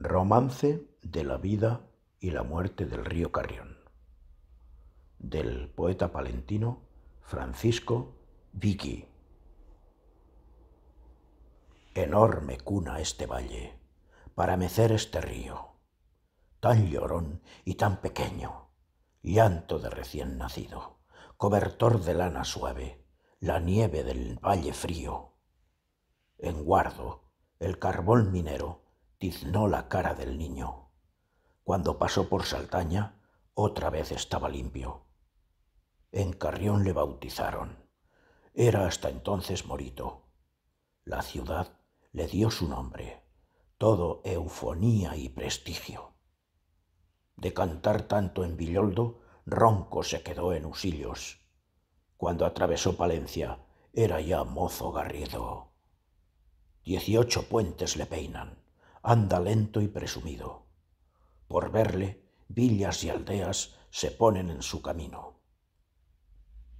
Romance de la vida y la muerte del río Carrión, del poeta palentino Francisco Vicky. Enorme cuna este valle, para mecer este río, tan llorón y tan pequeño, llanto de recién nacido, cobertor de lana suave, la nieve del valle frío. En guardo, el carbón minero, tiznó la cara del niño. Cuando pasó por Saltaña, otra vez estaba limpio. En Carrión le bautizaron. Era hasta entonces Morito. La ciudad le dio su nombre, todo eufonía y prestigio. De cantar tanto en Villoldo, ronco se quedó en Usillos. Cuando atravesó Palencia, era ya mozo garrido. Dieciocho puentes le peinan anda lento y presumido. Por verle, villas y aldeas se ponen en su camino.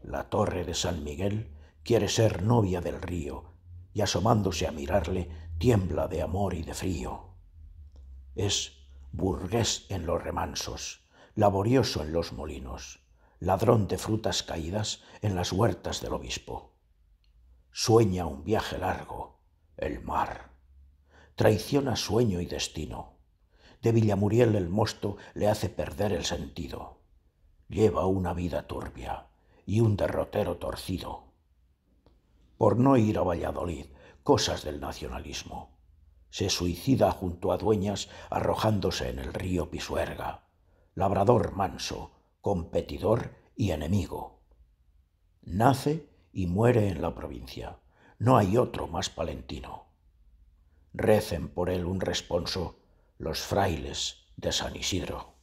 La torre de San Miguel quiere ser novia del río y asomándose a mirarle tiembla de amor y de frío. Es burgués en los remansos, laborioso en los molinos, ladrón de frutas caídas en las huertas del obispo. Sueña un viaje largo, el mar traiciona sueño y destino. De Villamuriel el mosto le hace perder el sentido. Lleva una vida turbia y un derrotero torcido. Por no ir a Valladolid, cosas del nacionalismo. Se suicida junto a dueñas arrojándose en el río Pisuerga. Labrador manso, competidor y enemigo. Nace y muere en la provincia. No hay otro más palentino recen por él un responso los frailes de San Isidro.